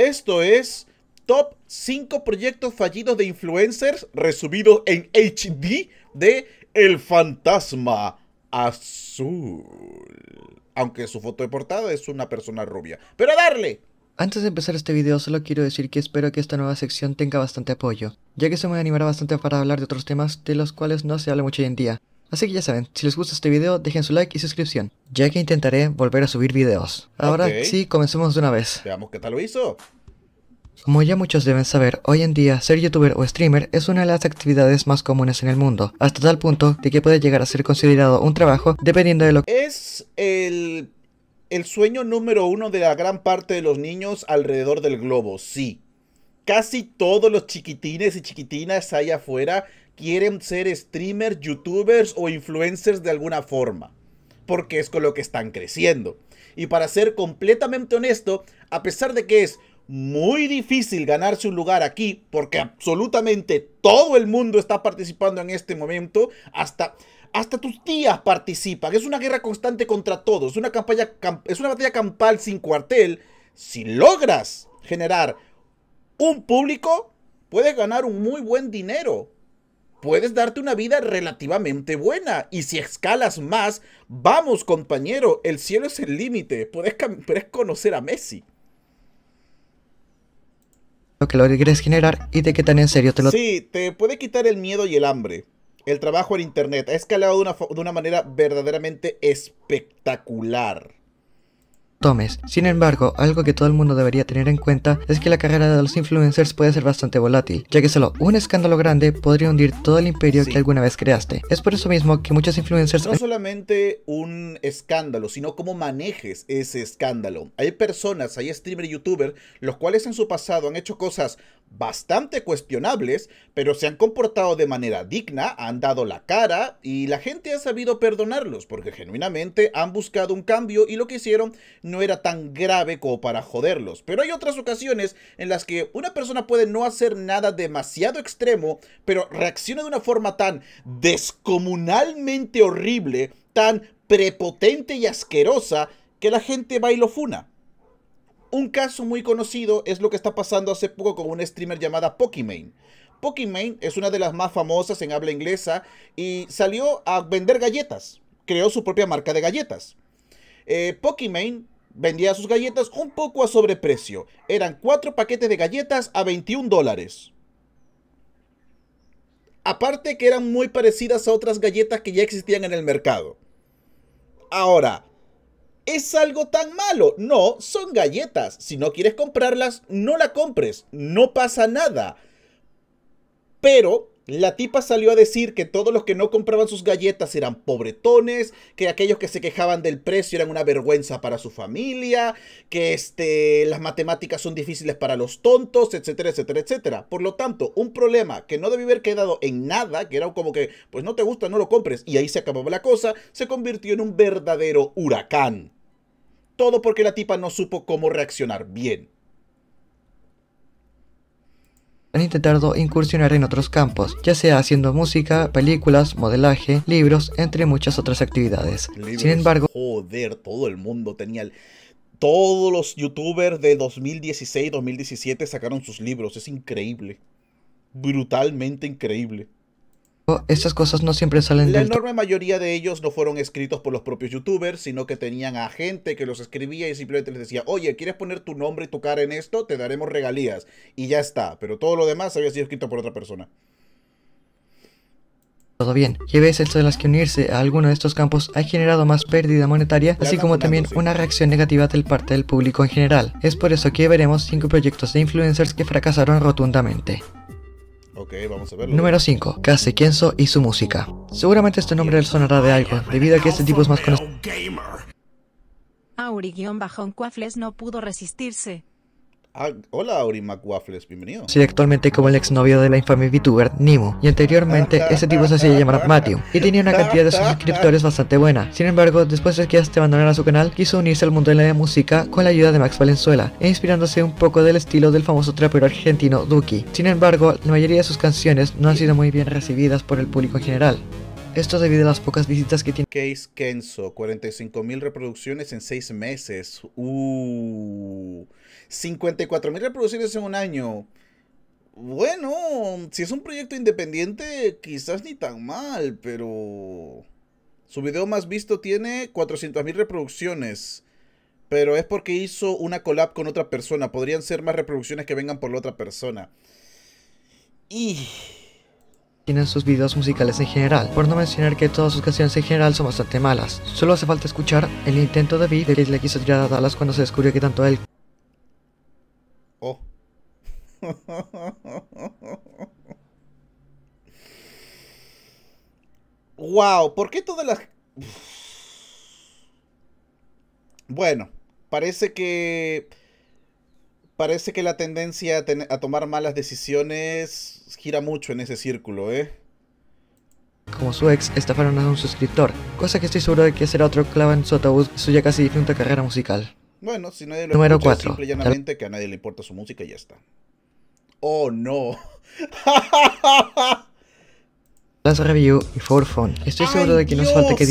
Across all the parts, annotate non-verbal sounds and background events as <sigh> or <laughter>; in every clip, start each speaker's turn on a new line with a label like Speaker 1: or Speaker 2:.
Speaker 1: Esto es top 5 proyectos fallidos de influencers resumidos en HD de El Fantasma Azul. Aunque su foto de portada es una persona rubia. Pero darle.
Speaker 2: Antes de empezar este video solo quiero decir que espero que esta nueva sección tenga bastante apoyo, ya que se me animará bastante para hablar de otros temas de los cuales no se habla mucho hoy en día, Así que ya saben, si les gusta este video dejen su like y suscripción, ya que intentaré volver a subir videos. Ahora sí, comencemos de una vez.
Speaker 1: Veamos qué tal lo hizo.
Speaker 2: Como ya muchos deben saber, hoy en día ser youtuber o streamer es una de las actividades más comunes en el mundo, hasta tal punto de que puede llegar a ser considerado un trabajo dependiendo de lo que...
Speaker 1: Es el, el sueño número uno de la gran parte de los niños alrededor del globo, sí. Casi todos los chiquitines y chiquitinas allá afuera quieren ser streamers, youtubers o influencers de alguna forma, porque es con lo que están creciendo. Y para ser completamente honesto, a pesar de que es muy difícil ganarse un lugar aquí, porque absolutamente todo el mundo está participando en este momento, hasta... Hasta tus tías participan. Es una guerra constante contra todos. Una campaña, es una batalla campal sin cuartel. Si logras generar un público, puedes ganar un muy buen dinero puedes darte una vida relativamente buena. Y si escalas más, vamos compañero, el cielo es el límite, puedes, conocer a Messi
Speaker 2: lo que quieres generar y de qué tan en serio te lo... Sí,
Speaker 1: te puede quitar el miedo y el hambre. El trabajo en Internet ha escalado de una, de una manera verdaderamente espectacular
Speaker 2: tomes. Sin embargo, algo que todo el mundo debería tener en cuenta es que la carrera de los influencers puede ser bastante volátil, ya que solo un escándalo grande podría hundir todo el imperio que alguna vez creaste. Es por eso mismo que muchos influencers... No
Speaker 1: solamente un escándalo, sino cómo manejes ese escándalo. Hay personas, hay streamer y youtubers, los cuales en su pasado han hecho cosas bastante cuestionables, pero se han comportado de manera digna, han dado la cara y la gente ha sabido perdonarlos porque genuinamente han buscado un cambio y lo que hicieron no era tan grave como para joderlos. Pero hay otras ocasiones en las que una persona puede no hacer nada demasiado extremo, pero reacciona de una forma tan descomunalmente horrible, tan prepotente y asquerosa que la gente va y funa. Un caso muy conocido es lo que está pasando hace poco con una streamer llamada Pokimane. Pokimane es una de las más famosas en habla inglesa y salió a vender galletas. Creó su propia marca de galletas. Eh, Pokimane vendía sus galletas un poco a sobreprecio. Eran cuatro paquetes de galletas a 21 dólares. Aparte que eran muy parecidas a otras galletas que ya existían en el mercado. Ahora, ¿Es algo tan malo? No, son galletas. Si no quieres comprarlas, no la compres. No pasa nada. Pero la tipa salió a decir que todos los que no compraban sus galletas eran pobretones, que aquellos que se quejaban del precio eran una vergüenza para su familia, que este, las matemáticas son difíciles para los tontos, etcétera, etcétera, etcétera. Por lo tanto, un problema que no debió haber quedado en nada, que era como que, pues no te gusta, no lo compres, y ahí se acababa la cosa, se convirtió en un verdadero huracán. Todo porque la tipa no supo cómo reaccionar bien.
Speaker 2: Han intentado incursionar en otros campos, ya sea haciendo música, películas, modelaje, libros, entre muchas otras actividades. Sin embargo,
Speaker 1: joder, todo el mundo tenía Todos los youtubers de 2016-2017 sacaron sus libros, es increíble. Brutalmente increíble
Speaker 2: estas cosas no siempre salen La enorme
Speaker 1: mayoría de ellos no fueron escritos por los propios youtubers, sino que tenían a gente que los escribía y simplemente les decía, oye, ¿quieres poner tu nombre y tu cara en esto? Te daremos regalías. Y ya está, pero todo lo demás había sido escrito por otra persona.
Speaker 2: Todo bien, y a veces de las que unirse a alguno de estos campos ha generado más pérdida monetaria, así como también una reacción negativa del parte del público en general. Es por eso que veremos 5 proyectos de influencers que fracasaron rotundamente. Número 5. Kase Kenzo y su música. Seguramente este nombre le sonará de algo, debido a que este tipo es más conocido.
Speaker 1: Auri-Cuafles no pudo resistirse. Ah, hola Ori McWaffles, bienvenido.
Speaker 2: Soy actualmente como el exnovio de la infame VTuber Nimo, y anteriormente <laughs> ese tipo se hacía llamar Matthew, y tenía una cantidad de suscriptores bastante buena. Sin embargo, después de que este abandonara su canal, quiso unirse al mundo de la música con la ayuda de Max Valenzuela, e inspirándose un poco del estilo del famoso trapero argentino Duki. Sin embargo, la mayoría de sus canciones no han sido muy bien recibidas por el público en general. Esto debido a las pocas visitas que tiene. Case
Speaker 1: Kenzo, 45.000 reproducciones en 6 meses. Uh. 54.000 mil reproducciones en un año. Bueno, si es un proyecto independiente, quizás ni tan mal, pero... Su video más visto tiene 400.000 reproducciones. Pero es porque hizo una collab con otra persona. Podrían ser más reproducciones que vengan por la otra persona.
Speaker 2: Y tienen sus videos musicales en general, por no mencionar que todas sus canciones en general son bastante malas. Solo hace falta escuchar el intento de beat de que le quiso tirar a Dallas cuando se descubrió que tanto él
Speaker 1: wow, ¿por qué todas las... Bueno, parece que... Parece que la tendencia a, tomar malas decisiones gira mucho en ese círculo, ¿eh?
Speaker 2: como su ex estafaron a un suscriptor, cosa que estoy seguro de que será otro clave en su ataúd suya casi difunta carrera musical.
Speaker 1: Bueno, si nadie lo Número 4. que a nadie le importa su música y ya está. Oh no.
Speaker 2: Las <laughs> review y for Estoy seguro de que falta que.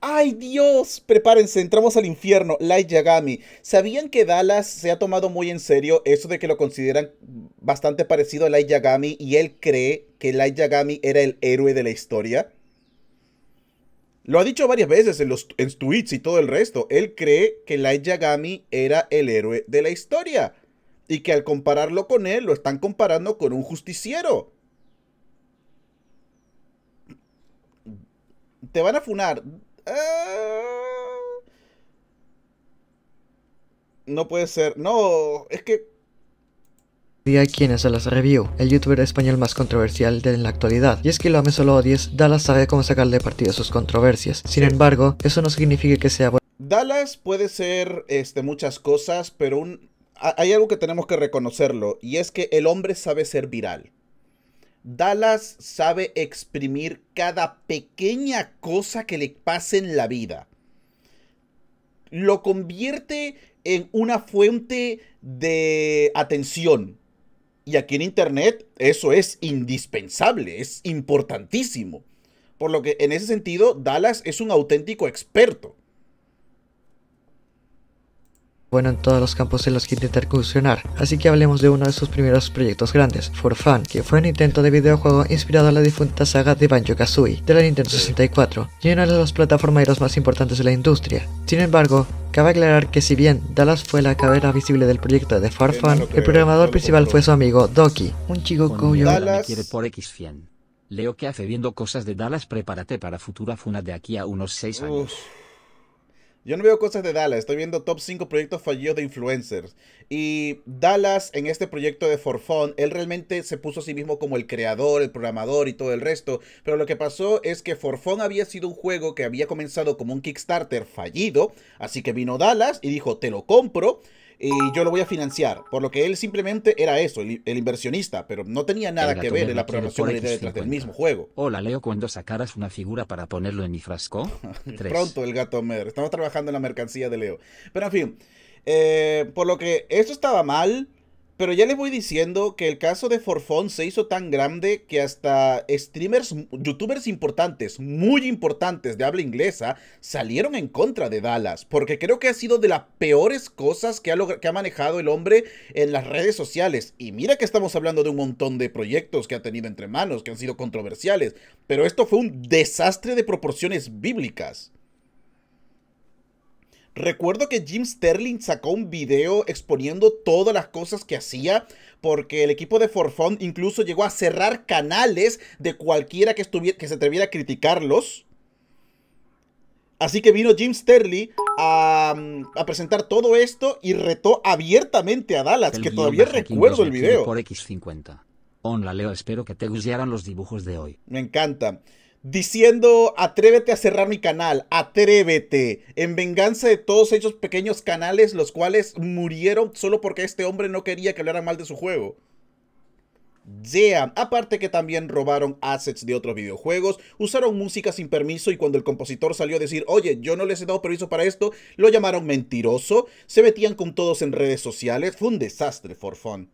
Speaker 1: ¡Ay Dios! Prepárense, entramos al infierno. Light Yagami. ¿Sabían que Dallas se ha tomado muy en serio eso de que lo consideran bastante parecido a Light Yagami y él cree que Light Yagami era el héroe de la historia? Lo ha dicho varias veces en los tweets y todo el resto. Él cree que Light Yagami era el héroe de la historia. Y que al compararlo con él, lo están comparando con un justiciero. Te van a funar. Ah. No puede ser. No, es que
Speaker 2: hay quienes se las review, el youtuber español más controversial de la actualidad. Y es que lo ames o lo odies, Dallas sabe cómo sacarle partido a sus controversias. Sin embargo, eso no significa que sea bueno.
Speaker 1: Dallas puede ser este, muchas cosas, pero un hay algo que tenemos que reconocerlo y es que el hombre sabe ser viral. Dallas sabe exprimir cada pequeña cosa que le pase en la vida. Lo convierte en una fuente de atención. Y aquí en Internet eso es indispensable, es importantísimo. Por lo que en ese sentido, Dallas es un auténtico
Speaker 2: experto bueno en todos los campos en los que intentar así que hablemos de uno de sus primeros proyectos grandes, For que fue un intento de videojuego inspirado en la difunta saga de Banjo-Kazooie de la Nintendo 64 y una de los plataformeros más importantes de la industria. Sin embargo, Cabe aclarar que si bien Dallas fue la cabeza visible del proyecto de For el programador principal fue su amigo Doki, un chico cuyo...
Speaker 3: quiere por x Leo que hace viendo cosas de Dallas prepárate para futuras funa de aquí a unos 6 años.
Speaker 1: Yo no veo cosas de Dallas, estoy viendo top 5 proyectos fallidos de influencers. Y Dallas, en este proyecto de Forfun, él realmente se puso a sí mismo como el creador, el programador y todo el resto. Pero lo que pasó es que Forfun había sido un juego que había comenzado como un Kickstarter fallido. Así que vino Dallas y dijo, te lo compro y yo lo voy a financiar. Por lo que él simplemente era eso, el, inversionista, pero no tenía nada que ver en la programación detrás del mismo
Speaker 3: juego. Hola Leo, cuando sacaras una figura para ponerlo en mi frasco? <laughs> Pronto el
Speaker 1: gato Mer, estamos trabajando en la mercancía de Leo. Pero en fin, eh, por lo que eso estaba mal, pero ya le voy diciendo que el caso de Forfón se hizo tan grande que hasta streamers, youtubers importantes, muy importantes de habla inglesa, salieron en contra de Dallas. Porque creo que ha sido de las peores cosas que ha, que ha manejado el hombre en las redes sociales. Y mira que estamos hablando de un montón de proyectos que ha tenido entre manos, que han sido controversiales. Pero esto fue un desastre de proporciones bíblicas. Recuerdo que Jim Sterling sacó un video exponiendo todas las cosas que hacía, porque el equipo de Forfun incluso llegó a cerrar canales de cualquiera que, estuviera que se atreviera a criticarlos. Así que vino Jim Sterling a, presentar todo esto y retó abiertamente a Dallas, que todavía recuerdo el video. Por X50. Leo, espero que te gustaran los dibujos de hoy. Me encanta diciendo atrévete a cerrar mi canal, atrévete, en venganza de todos esos pequeños canales los cuales murieron solo porque este hombre no quería que hablaran mal de su juego. Yeah. Aparte que también robaron assets de otros videojuegos, usaron música sin permiso y cuando el compositor salió a decir, oye, yo no les he dado permiso para esto, lo llamaron mentiroso, se metían con todos en redes sociales, fue un desastre for fun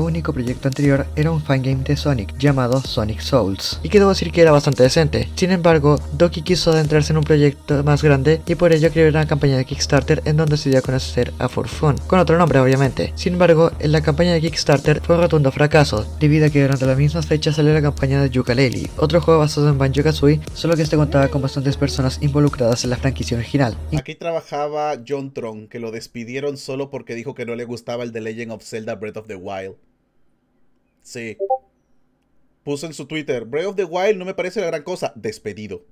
Speaker 2: único proyecto anterior era un fangame de Sonic llamado Sonic Souls, y que decir que era bastante decente. Sin embargo, Doki quiso adentrarse en un proyecto más grande y por ello creó una campaña de Kickstarter en donde se dio a conocer a Forfun, con otro nombre obviamente. Sin embargo, en la campaña de Kickstarter fue un rotundo fracaso, debido a que durante la misma fecha salió la campaña de yooka otro juego basado en Banjo-Kazooie, solo que este contaba con bastantes personas involucradas en la franquicia original. Aquí
Speaker 1: trabajaba John Tron, que lo despidieron solo porque dijo que no le gustaba el de Legend of Zelda Breath of the Wild. Sí. Puso en su Twitter, Breath of the Wild no me parece la gran cosa. Despedido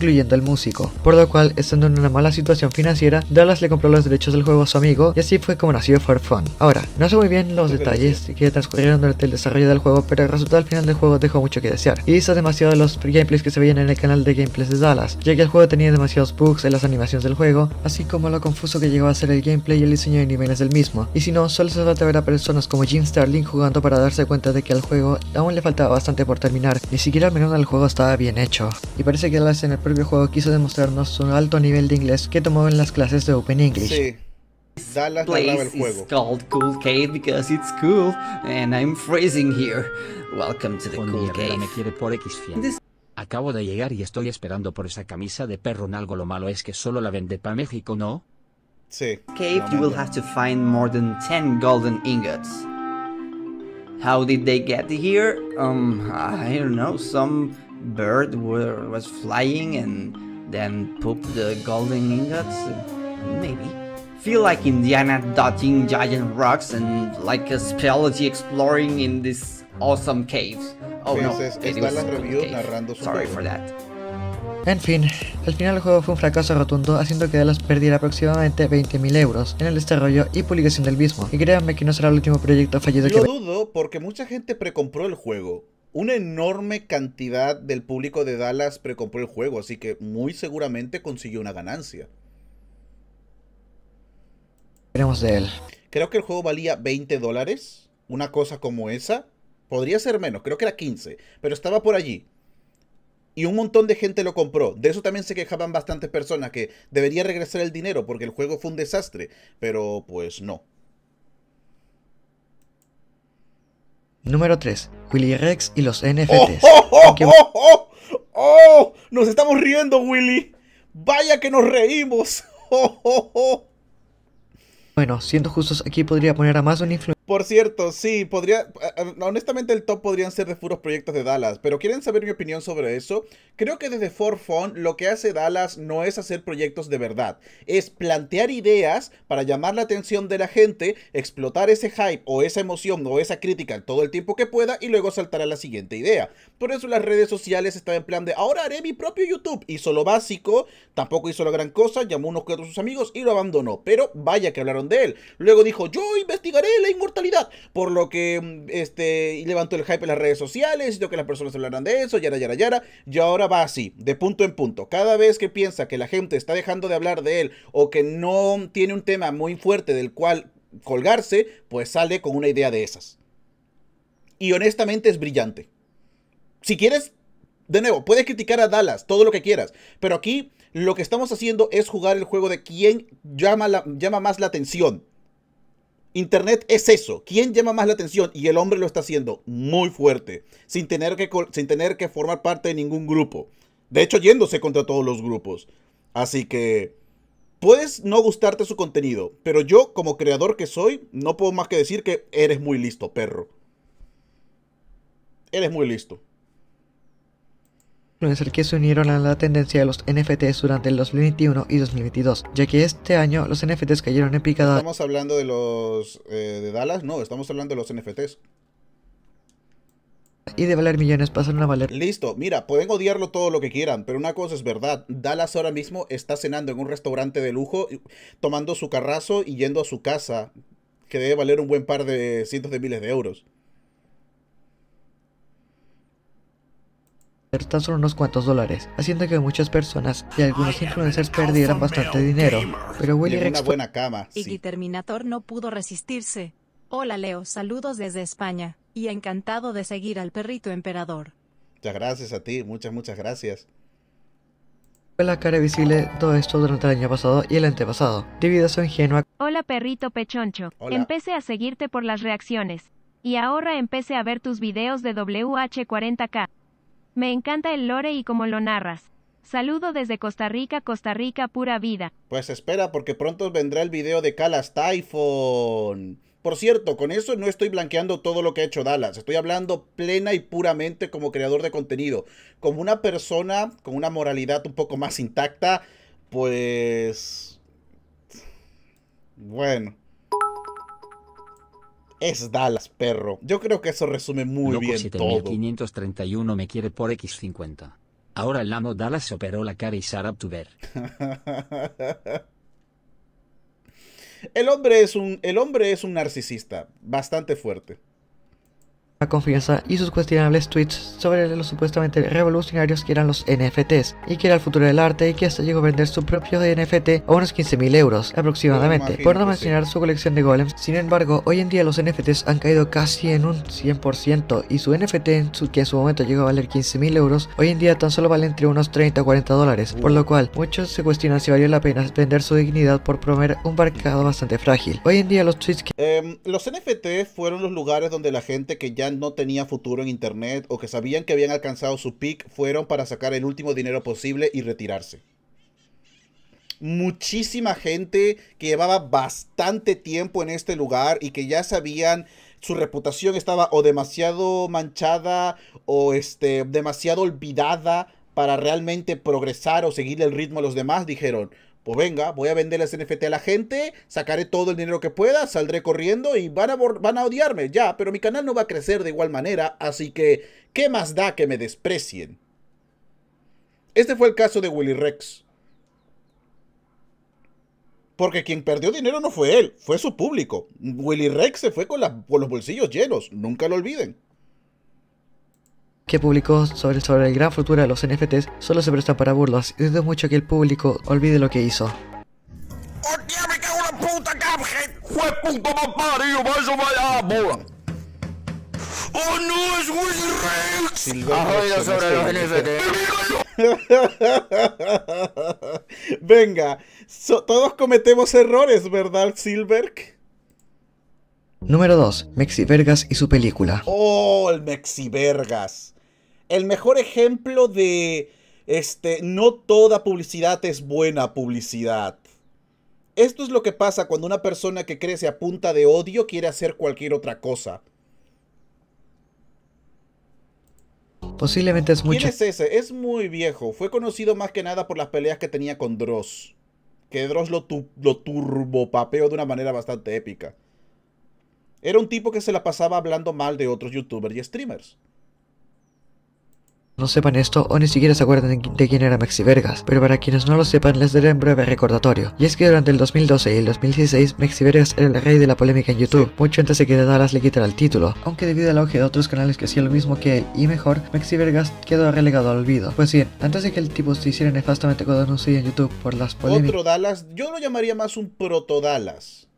Speaker 2: incluyendo al músico, por lo cual, estando en una mala situación financiera, Dallas le compró los derechos del juego a su amigo y así fue como nació For Fun. Ahora, no sé muy bien los detalles que transcurrieron durante el desarrollo del juego, pero el resultado al final del juego dejó mucho que desear, y hizo demasiado de los gameplays que se veían en el canal de gameplays de Dallas, ya que el juego tenía demasiados bugs en las animaciones del juego, así como lo confuso que llegó a ser el gameplay y el diseño de niveles del mismo, y si no, solo se trata de ver a personas como Jim Sterling jugando para darse cuenta de que al juego aún le faltaba bastante por terminar, ni siquiera al menos el juego estaba bien hecho, y parece que Dallas en el propio juego quiso demostrarnos su alto nivel de inglés que tomó en las clases de Open English. Sí.
Speaker 1: Dallas place el juego. is
Speaker 3: called Cool Cave because it's cool, and I'm freezing here. Welcome to the oh, Cool Cave. Me quiere por X Acabo de llegar y estoy esperando por esa camisa de perro. En algo lo malo es que solo la vende para México, ¿no? Sí. Cave, no, you will have to find more than 10 golden ingots. How did they get here? Um, I don't know, some bird was flying and then pooped the golden ingots? Maybe. Feel like Indiana dotting giant rocks and like a spellogy exploring in
Speaker 1: these awesome caves. Oh no, es, una narrando Sorry for that.
Speaker 2: En fin, al final el juego fue un fracaso rotundo, haciendo que Dallas perdiera aproximadamente 20.000 euros en el desarrollo y publicación del mismo. Y créanme que no será el último proyecto fallido que... Lo dudo
Speaker 1: porque mucha gente precompró el juego una enorme cantidad del público de Dallas precompró el juego, así que muy seguramente consiguió una ganancia. él. Creo que el juego valía 20 dólares, una cosa como esa. Podría ser menos, creo que era 15, pero estaba por allí. Y un montón de gente lo compró. De eso también se quejaban bastantes personas, que debería regresar el dinero porque el juego fue un desastre, pero pues no.
Speaker 2: Número 3. Willy Rex y los NFTs. Oh oh oh, oh,
Speaker 1: oh, oh, oh! nos estamos riendo, Willy. Vaya que nos reímos. <laughs>
Speaker 2: Bueno, siendo justos, aquí podría poner a más de un influencer.
Speaker 1: Por cierto, sí, podría. Honestamente, el top podrían ser de puros proyectos de Dallas, pero ¿quieren saber mi opinión sobre eso? Creo que desde For Fun lo que hace Dallas no es hacer proyectos de verdad, es plantear ideas para llamar la atención de la gente, explotar ese hype o esa emoción o esa crítica todo el tiempo que pueda y luego saltar a la siguiente idea. Por eso las redes sociales están en plan de ahora haré mi propio YouTube. Hizo lo básico, tampoco hizo la gran cosa, llamó unos cuantos sus amigos y lo abandonó, pero vaya que hablaron de él. Luego dijo, yo investigaré la inmortalidad por lo que mm, este, levantó el hype en las redes sociales, hizo que las personas hablaran de eso, yara, yara, yara. Y ahora va así, de punto en punto. Cada vez que piensa que la gente está dejando de hablar de él o que no tiene un tema muy fuerte del cual colgarse, pues sale con una idea de esas. Y honestamente es brillante. Si quieres, de nuevo, puedes criticar a Dallas, todo lo que quieras, pero aquí lo que estamos haciendo es jugar el juego de quién llama, la, llama más la atención. Internet es eso. ¿Quién llama más la atención? Y el hombre lo está haciendo muy fuerte, sin tener que, sin tener que formar parte de ningún grupo. De hecho, yéndose contra todos los grupos. Así que puedes no gustarte su contenido, pero yo como creador que soy, no puedo más que decir que eres muy listo, perro. Eres muy listo
Speaker 2: es el que se unieron a la tendencia de los NFTs durante el 2021 y 2022, ya que este año los NFTs cayeron en picada. ¿Estamos
Speaker 1: hablando de los eh, de Dallas? No, estamos hablando de los NFTs.
Speaker 2: Y de valer millones pasan a valer.
Speaker 1: Listo, mira, pueden odiarlo todo lo que quieran, pero una cosa es verdad. Dallas ahora mismo está cenando en un restaurante de lujo, tomando su carrazo y yendo a su casa, que debe valer un buen par de cientos de miles de euros.
Speaker 2: Pero tan solo unos cuantos dólares, haciendo que muchas personas y algunos influencers perdieran bastante dinero. Pero Willy buena cama.
Speaker 3: Y Terminator no pudo resistirse. Hola Leo, saludos desde España y encantado de seguir al perrito emperador.
Speaker 1: Muchas gracias a ti, muchas, muchas gracias
Speaker 2: Fue la cara visible todo esto durante el año pasado y el antepasado, debido a su ingenua... Hola perrito pechoncho, empecé a seguirte por las reacciones. Y ahora empecé a ver tus videos de WH40K. Me encanta el lore y cómo lo narras. Saludo desde Costa Rica, Costa Rica, pura vida.
Speaker 1: Pues espera, porque pronto vendrá el video de Calas Typhon. Por cierto, con eso no estoy blanqueando todo lo que ha hecho Dallas. Estoy hablando plena y puramente como creador de contenido. Como una persona con una moralidad un poco más intacta, pues... Bueno es Dallas, perro. Yo creo que eso resume muy Loco bien
Speaker 3: 7531 todo. me quiere por X50. Ahora el amo Dallas
Speaker 1: se operó la cara y Sarah <laughs> ver. el hombre es un el hombre es un narcisista bastante fuerte
Speaker 2: la confianza y sus cuestionables tweets sobre los supuestamente revolucionarios que eran los NFTs y que era el futuro del arte y que hasta llegó a vender su propio NFT a unos 15.000 euros aproximadamente, por no mencionar su colección de golems. Sin embargo, hoy en día los NFTs han caído casi en un 100% y su NFT que en su momento llegó a valer 15.000 euros, hoy en día tan solo vale entre unos 30 o 40 dólares, por lo cual muchos se cuestionan si valió la pena vender su dignidad por promover un mercado bastante frágil. Hoy en día los tweets que...
Speaker 1: Em, los NFTs fueron los lugares donde la gente que ya no tenía futuro en Internet o que sabían que habían alcanzado su peak fueron para sacar el último dinero posible y retirarse. Muchísima gente que llevaba bastante tiempo en este lugar y que ya sabían su reputación estaba o demasiado manchada o este, demasiado olvidada para realmente progresar o seguir el ritmo a los demás, dijeron, pues venga, voy a vender las NFT a la gente, sacaré todo el dinero que pueda, saldré corriendo y van a, van a odiarme ya, pero mi canal no va a crecer de igual manera, así que, ¿qué más da que me desprecien? Este fue el caso de Willy Rex. Porque quien perdió dinero no fue él, fue su público. Willy Rex se fue con los bolsillos llenos, nunca lo olviden
Speaker 2: que publicó sobre, sobre el gran futuro de los NFTs solo se presta para burlas y dudo mucho que el público olvide lo que hizo.
Speaker 1: sobre los NFTs? <laughs> Venga, todos cometemos errores, ¿verdad, Silberg?
Speaker 2: Número 2. Mexivergas y su película.
Speaker 1: Oh, el Mexivergas el mejor ejemplo de, este, no toda publicidad es buena publicidad. Esto es lo que pasa cuando una persona que crece a punta de odio quiere hacer cualquier otra cosa.
Speaker 2: Posiblemente es mucho. ¿Quién es
Speaker 1: ese? Es muy viejo. Fue conocido más que nada por las peleas que tenía con Dross. Que Dross lo, lo turbopapeó de una manera bastante épica. Era un tipo que se la pasaba hablando mal de otros youtubers y streamers
Speaker 2: no sepan esto o ni siquiera se acuerdan de quién era Maxi Vergas, pero para quienes no lo sepan les daré un breve recordatorio. Y es que durante el 2012 y el 2016 Maxi Vergas era el rey de la polémica en YouTube, mucho antes de que Dallas le quitara el título, aunque debido al auge de otros canales que hacían lo mismo que él y mejor, Maxi Vergas quedó relegado al olvido. Pues bien, antes de que el tipo se hiciera nefastamente conocido en YouTube por las polémicas... Otro
Speaker 1: Dallas, yo lo llamaría más un proto Dallas.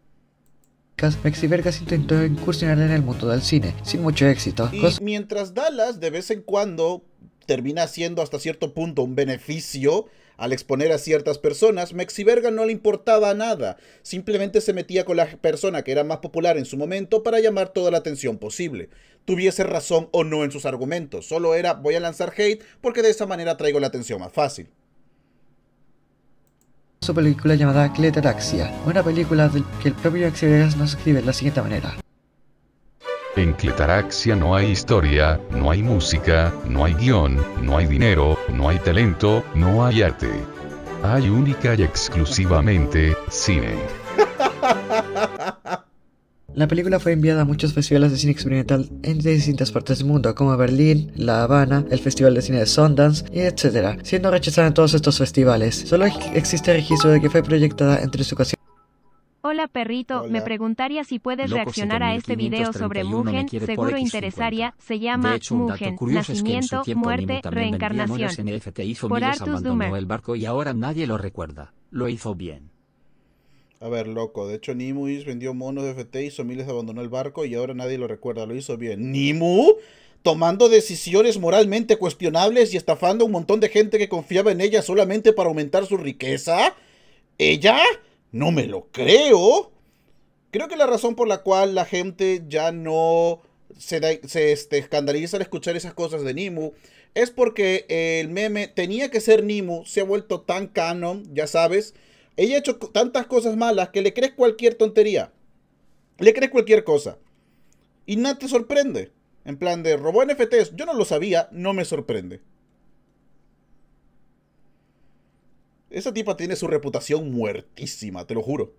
Speaker 2: Maxi Vergas intentó incursionar en el mundo del cine, sin mucho éxito.
Speaker 1: mientras Dallas de vez en cuando termina siendo hasta cierto punto un beneficio al exponer a ciertas personas, Mexiverga no le importaba nada, simplemente se metía con la persona que era más popular en su momento para llamar toda la atención posible. Tuviese razón o no en sus argumentos, solo era voy a lanzar hate porque de esa manera traigo la atención más fácil.
Speaker 2: Su película llamada Cletaraxia, una película que el propio Mexiverga nos escribe de la siguiente manera.
Speaker 3: En Cletaraxia no hay historia, no hay música, no hay guión, no hay dinero, no hay talento, no hay arte. Hay única y exclusivamente cine.
Speaker 2: <laughs> La película fue enviada a muchos festivales de cine experimental en distintas partes del mundo, como Berlín, La Habana, el Festival de Cine de Sundance, etc., siendo rechazada en todos estos festivales. Solo existe registro de que fue proyectada entre su ocasiones. Hola perrito, me preguntaría si puedes reaccionar a este video sobre Mugen, seguro interesaría, se llama hecho, Mugen, nacimiento, muerte, reencarnación.
Speaker 3: el barco y ahora nadie lo recuerda. Lo hizo bien.
Speaker 1: A ver, loco, de hecho Nimuis vendió monos de FT, hizo miles, abandonó el barco y ahora nadie lo recuerda, lo hizo bien. ¿Nimu? Tomando decisiones moralmente cuestionables y estafando a un montón de gente que confiaba en ella solamente para aumentar su riqueza. ¿Ella? No me lo creo. Creo que la razón por la cual la gente ya no se, este, escandaliza al escuchar esas cosas de Nimu es porque el meme tenía que ser Nimu, se ha vuelto tan canon, ya sabes. Ella ha hecho tantas cosas malas que le crees cualquier tontería. Le crees cualquier cosa. Y nada te sorprende. En plan de robó NFTs, yo no lo sabía, no me sorprende. Esa tipa tiene su reputación muertísima, te lo juro.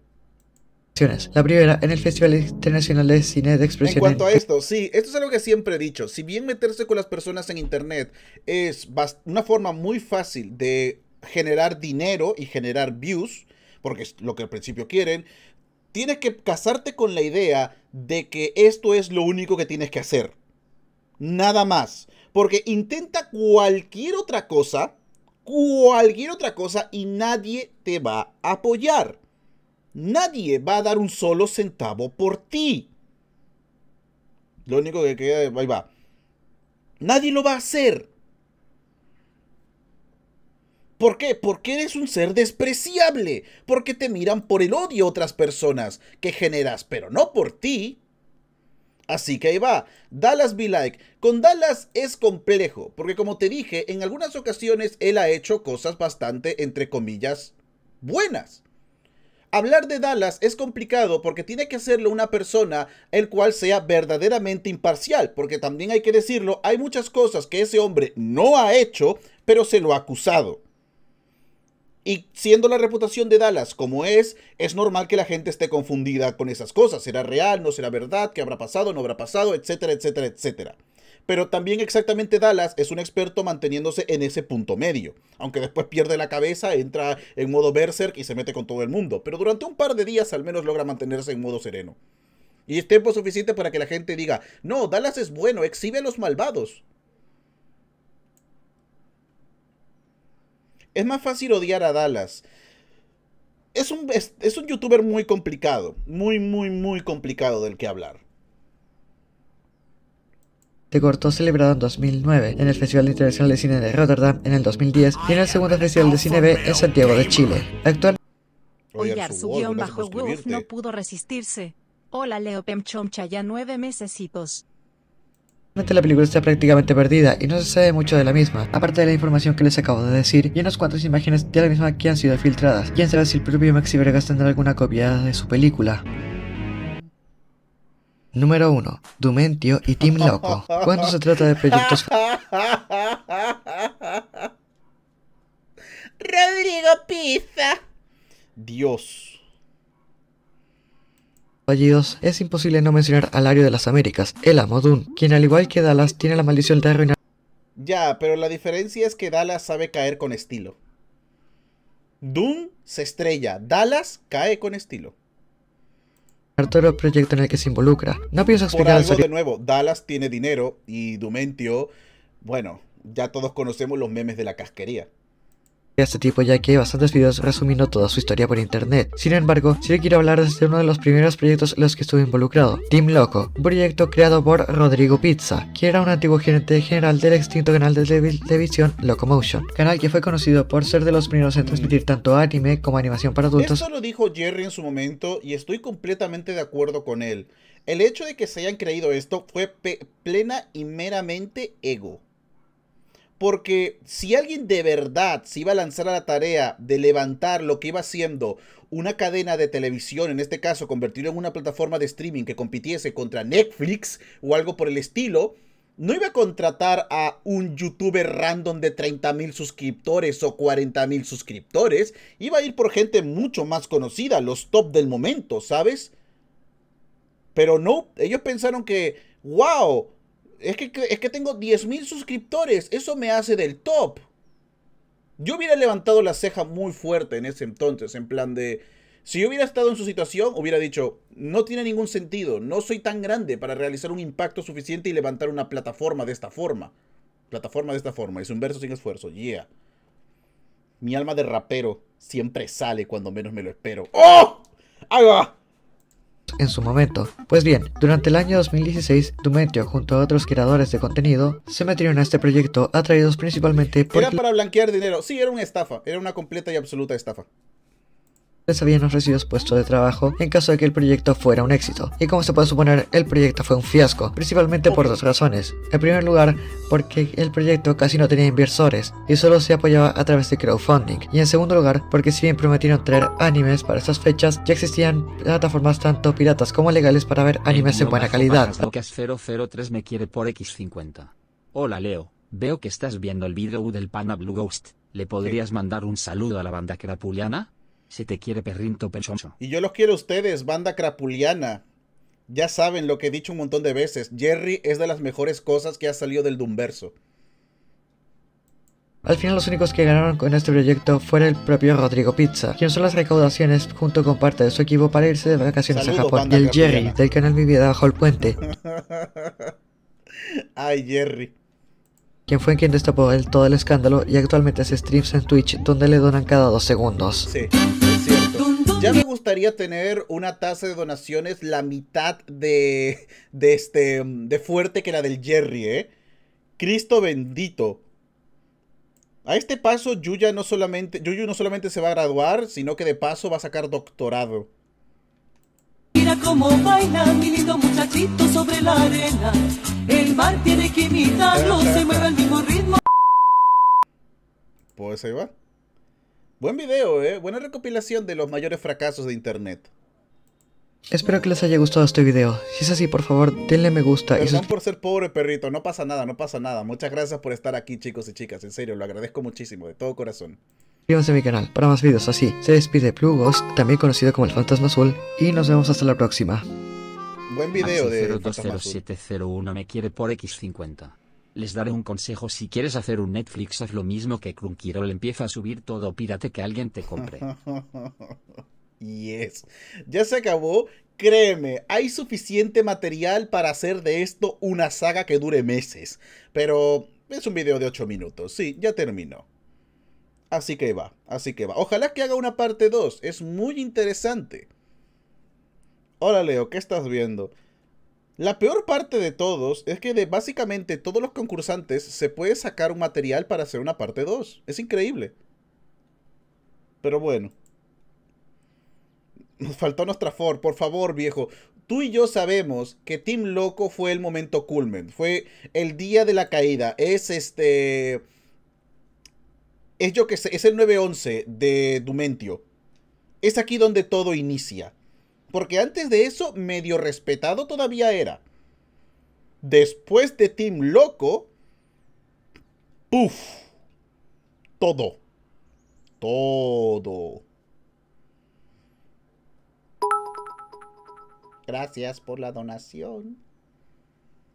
Speaker 2: La primera, en el Festival Internacional de Cine de Expresión. En cuanto a
Speaker 1: esto, sí, esto es algo que siempre he dicho. Si bien meterse con las personas en Internet es una forma muy fácil de generar dinero y generar views, porque es lo que al principio quieren, tienes que casarte con la idea de que esto es lo único que tienes que hacer. Nada más. Porque intenta cualquier otra cosa cualquier otra cosa y nadie te va a apoyar. Nadie va a dar un solo centavo por ti. Lo único que queda, ahí va. Nadie lo va a hacer. ¿Por qué? Porque eres un ser despreciable. Porque te miran por el odio otras personas que generas, pero no por ti. Así que ahí va, Dallas Be Like. Con Dallas es complejo, porque como te dije, en algunas ocasiones él ha hecho cosas bastante, entre comillas, buenas. Hablar de Dallas es complicado porque tiene que hacerlo una persona el cual sea verdaderamente imparcial, porque también hay que decirlo, hay muchas cosas que ese hombre no ha hecho, pero se lo ha acusado. Y siendo la reputación de Dallas como es, es normal que la gente esté confundida con esas cosas. ¿Será real? ¿No será verdad? ¿Qué habrá pasado? ¿No habrá pasado? Etcétera, etcétera, etcétera. Pero también exactamente Dallas es un experto manteniéndose en ese punto medio. Aunque después pierde la cabeza, entra en modo berserk y se mete con todo el mundo. Pero durante un par de días al menos logra mantenerse en modo sereno. Y es tiempo suficiente para que la gente diga, no, Dallas es bueno, exhibe a los malvados. Es más fácil odiar a Dallas. Es un, es, un youtuber muy complicado, muy, muy, muy complicado del que hablar.
Speaker 2: Te cortó celebrado en 2009 en el Festival Internacional de Cine de Rotterdam en el 2010 y en el segundo Festival de Cine B en Santiago de Chile. Actualmente
Speaker 3: Oye, su guión bajo Wolf no pudo resistirse. Hola Leo Pemchomcha ya nueve mesecitos.
Speaker 2: La película está prácticamente perdida y no se sabe mucho de la misma, aparte de la información que les acabo de decir y unas cuantas imágenes de la misma que han sido filtradas. Quién sabe si el propio Maxi Vergas tendrá alguna copia de su película. Número 1. Dumentio y Team Loco. Cuando se trata de proyectos...
Speaker 1: Rodrigo Pizza. Dios
Speaker 2: fallidos, es imposible no mencionar al Ario de las Américas, el amo Doom, quien al igual que Dallas tiene la maldición de arruinar.
Speaker 1: Ya, pero la diferencia es que Dallas sabe caer con estilo. Doom se estrella, Dallas cae con estilo.
Speaker 2: ...arturo proyecto en el que se involucra. No pienso explicar de
Speaker 1: nuevo, Dallas tiene dinero y Dumentio, bueno, ya todos conocemos los memes de la casquería
Speaker 2: este tipo ya que hay bastantes videos resumiendo toda su historia por internet. Sin embargo, sí quiero hablar desde este uno de los primeros proyectos en los que estuve involucrado, Team Loco, un proyecto creado por Rodrigo Pizza, que era un antiguo gerente general del extinto canal de televisión Locomotion, canal que fue conocido por ser de los primeros en transmitir tanto anime como animación para adultos. Eso
Speaker 1: lo dijo Jerry en su momento y estoy completamente de acuerdo con él. El hecho de que se hayan creído esto fue plena y meramente ego. Porque si alguien de verdad se iba a lanzar a la tarea de levantar lo que iba haciendo una cadena de televisión, en este caso convertirlo en una plataforma de streaming que compitiese contra Netflix o algo por el estilo, no iba a contratar a un youtuber random de 30.000 mil suscriptores o 40.000 mil suscriptores, iba a ir por gente mucho más conocida, los top del momento, ¿sabes? Pero no, ellos pensaron que, wow, es que, es que tengo 10.000 suscriptores. Eso me hace del top. Yo hubiera levantado la ceja muy fuerte en ese entonces, en plan de... Si yo hubiera estado en su situación, hubiera dicho, no tiene ningún sentido, no soy tan grande para realizar un impacto suficiente y levantar una plataforma de esta forma. Plataforma de esta forma, es un verso sin esfuerzo, yeah. Mi alma de rapero siempre sale cuando menos me lo espero. ¡Oh! ¡Ahí va!
Speaker 2: en su momento. Pues bien, durante el año 2016, Dumentio junto a otros creadores de contenido se metieron a este proyecto atraídos principalmente por... Era para
Speaker 1: blanquear dinero, sí, era una estafa, era una completa y absoluta estafa
Speaker 2: les habían ofrecido puestos de trabajo en caso de que el proyecto fuera un éxito. Y como se puede suponer, el proyecto fue un fiasco, principalmente por dos razones. En primer lugar, porque el proyecto casi no tenía inversores y solo se apoyaba a través de crowdfunding. Y en segundo lugar, porque si bien prometieron traer animes para estas fechas, ya existían plataformas tanto piratas como legales para ver animes en buena calidad.
Speaker 3: me quiere por x Hola Leo, veo que estás viendo el video del pana Blue Ghost. ¿Le podrías mandar un saludo a la banda crapuliana? Se te quiere perrinto mucho.
Speaker 1: Y yo los quiero a ustedes, banda crapuliana. Ya saben lo que he dicho un montón de veces. Jerry es de las mejores cosas que ha salido del Dumverso.
Speaker 2: Al final los únicos que ganaron con este proyecto fue el propio Rodrigo Pizza, quien son las recaudaciones junto con parte de su equipo para irse de vacaciones a Japón. Y el Jerry del canal Mi Vida Bajo el Puente.
Speaker 1: <laughs> Ay, Jerry.
Speaker 2: Quien fue quien destapó el, todo el escándalo y actualmente hace streams en Twitch donde le donan cada dos segundos. Sí.
Speaker 1: Ya me gustaría tener una tasa de donaciones la mitad de, de, este, de fuerte que la del Jerry, ¿eh? Cristo bendito. A este paso, Yuya no solamente, Yuyu no solamente se va a graduar, sino que de paso va a sacar doctorado.
Speaker 2: Mira cómo baila mi lindo muchachito sobre la arena. El mar tiene que imitarlo, se mueve al mismo ritmo.
Speaker 1: Pues ahí va. Buen video, ¿eh? Buena recopilación de los mayores fracasos de internet.
Speaker 2: Espero que les haya gustado este video. Si es así, por favor, denle me gusta. Perdón y
Speaker 1: por ser pobre, perrito. No pasa nada, no pasa nada. Muchas gracias por estar aquí, chicos y chicas. En serio, lo agradezco muchísimo, de todo corazón.
Speaker 2: Suscríbanse a mi canal para más videos así. Se despide Plugos, también conocido como el Fantasma Azul, y nos vemos hasta la próxima.
Speaker 3: Buen video de... 020701 me quiere por X50. Les daré un consejo si quieres hacer un Netflix haz lo mismo que Crunchyroll empieza a subir todo pídate que alguien te compre.
Speaker 1: <laughs> yes. Ya se acabó. Créeme, hay suficiente material para hacer de esto una saga que dure meses. Pero es un video de 8 minutos. Sí, ya terminó. Así que va, así que va. Ojalá que haga una parte 2. Es muy interesante. Hola Leo, ¿qué estás viendo? La peor parte de todos es que de básicamente todos los concursantes se puede sacar un material para hacer una parte 2. Es increíble. Pero bueno. Nos faltó nuestra Ford, por favor, viejo. Tú y yo sabemos que Team Loco fue el momento culmen. Fue el día de la caída. Es este. Es yo que sé, es el 9-11 de Dumentio. Es aquí donde todo inicia. Porque antes de eso, medio respetado todavía era. Después de Team Loco, ¡puf! Todo. Todo. Gracias por la donación.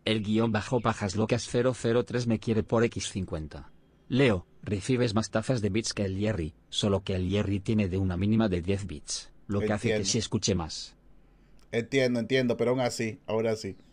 Speaker 3: El guión bajo pajas locas 003 me quiere por X50. Leo, recibes más tazas de bits que el Jerry, solo que el Jerry tiene de una mínima de 10 bits lo que hace que se escuche más.
Speaker 1: Entiendo, entiendo, pero aún así, ahora sí.